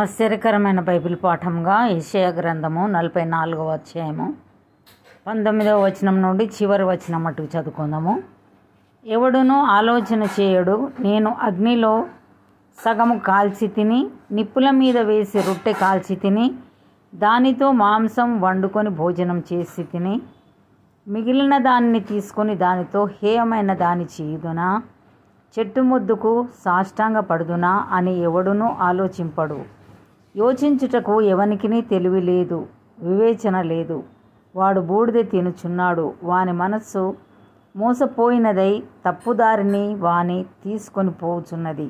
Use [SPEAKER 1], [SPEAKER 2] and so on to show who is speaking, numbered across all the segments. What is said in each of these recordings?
[SPEAKER 1] ఆశ్చర్యకరమైన బైబిల్ పాఠంగా ఏషయ గ్రంథము నలభై నాలుగవ అధ్యాయము పంతొమ్మిదవ వచనం నుండి చివరి వచనం మటుకు చదువుకుందాము ఎవడును ఆలోచన చేయడు నేను అగ్నిలో సగము కాల్చి తిని నిప్పుల మీద వేసి రొట్టె కాల్చి తిని దానితో మాంసం వండుకొని భోజనం చేసి తిని మిగిలిన దాన్ని తీసుకొని దానితో హేయమైన దాని చేయుదునా చెట్టు ముద్దుకు పడుదునా అని ఎవడునూ ఆలోచింపడు యోచించుటకు ఎవనికి తెలివి లేదు వివేచన లేదు వాడు బూడిద తినుచున్నాడు వాని మనస్సు మోసపోయినదై తప్పుదారిని వాని తీసుకొని పోచున్నది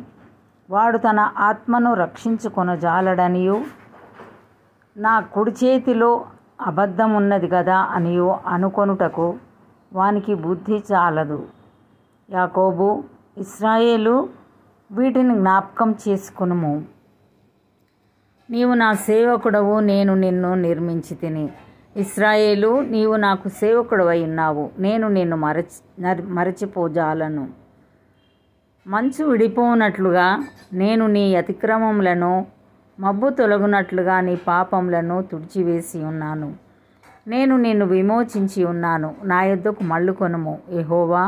[SPEAKER 1] వాడు తన ఆత్మను జాలడనియు నా కుడి చేతిలో అబద్ధం ఉన్నది కదా అనియో అనుకొనుటకు వానికి బుద్ధి చాలదు యాకోబు ఇస్రాయేలు వీటిని జ్ఞాపకం చేసుకునుము నీవు నా సేవకుడవు నేను నిన్ను నిర్మించి తిని ఇస్రాయేలు నీవు నాకు సేవకుడవై ఉన్నావు నేను నిన్ను మరచి మరచిపోజాలను మంచు విడిపోనట్లుగా నేను నీ అతిక్రమములను మబ్బు తొలగునట్లుగా నీ పాపములను తుడిచివేసి ఉన్నాను నేను నిన్ను విమోచించి ఉన్నాను నా యొద్దకు మళ్ళు కొనుము ఎహోవా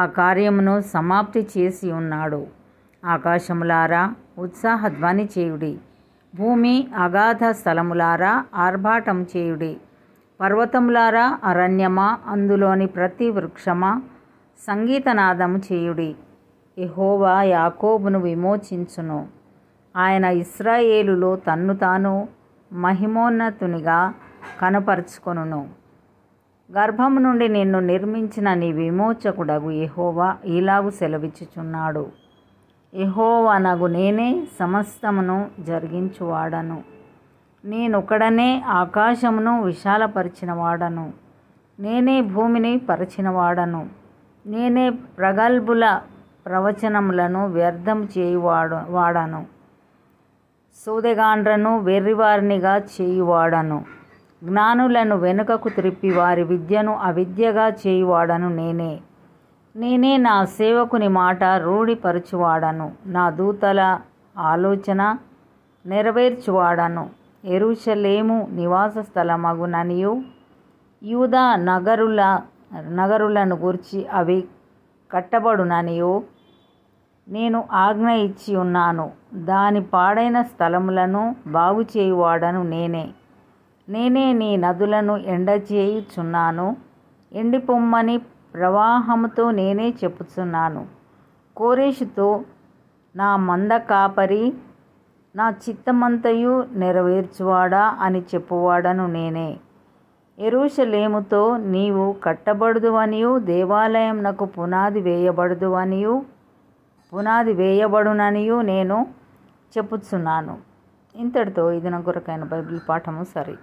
[SPEAKER 1] ఆ కార్యమును సమాప్తి చేసి ఉన్నాడు ఆకాశములారా ఉత్సాహ ధ్వని చేయుడి భూమి అగాధ స్థలములారా ఆర్భాటం చేయుడి పర్వతములారా అరణ్యమా అందులోని ప్రతి వృక్షమా సంగీతనాదము చేయుడి ఎహోవా యాకోబును విమోచించును ఆయన ఇస్రాయేలులో తన్ను తాను మహిమోన్నతునిగా కనపరుచుకొనును గర్భము నుండి నిన్ను నిర్మించిన నీ విమోచకుడగు ఎహోవా ఇలాగు సెలవిచ్చుచున్నాడు యహోవనగు నేనే సమస్తమును జరిగించువాడను నేనొకడనే ఆకాశమును విశాలపరిచినవాడను నేనే భూమిని పరిచినవాడను నేనే ప్రగల్భుల ప్రవచనములను వ్యర్థం చేయువాడు వాడను సూదగాండ్రను వెర్రివారినిగా చేయువాడను జ్ఞానులను వెనుకకు త్రిప్పి వారి విద్యను అవిద్యగా చేయువాడను నేనే నేనే నా సేవకుని మాట రూఢిపరచువాడను నా దూతల ఆలోచన నెరవేర్చువాడను ఎరుషలేము నివాస స్థలమగుననియు యూదా నగరుల నగరులను గురించి అవి కట్టబడుననియో నేను ఆజ్ఞ ఇచ్చి ఉన్నాను దాని పాడైన స్థలములను బాగు చేయువాడను నేనే నేనే నీ నదులను ఎండ చేయుచున్నాను ఎండిపొమ్మని ప్రవాహముతో నేనే చెప్పుచున్నాను కోరేషుతో నా మంద కాపరి నా చిత్తమంతయు నెరవేర్చువాడా అని చెప్పువాడను నేనే ఎరుషలేముతో నీవు కట్టబడదు అనియు దేవాలయం నాకు పునాది వేయబడదు అనియు పునాది వేయబడుననియు నేను చెప్పుచున్నాను ఇంతటితో ఇది నా కొరకైన బైబిల్ పాఠము సరే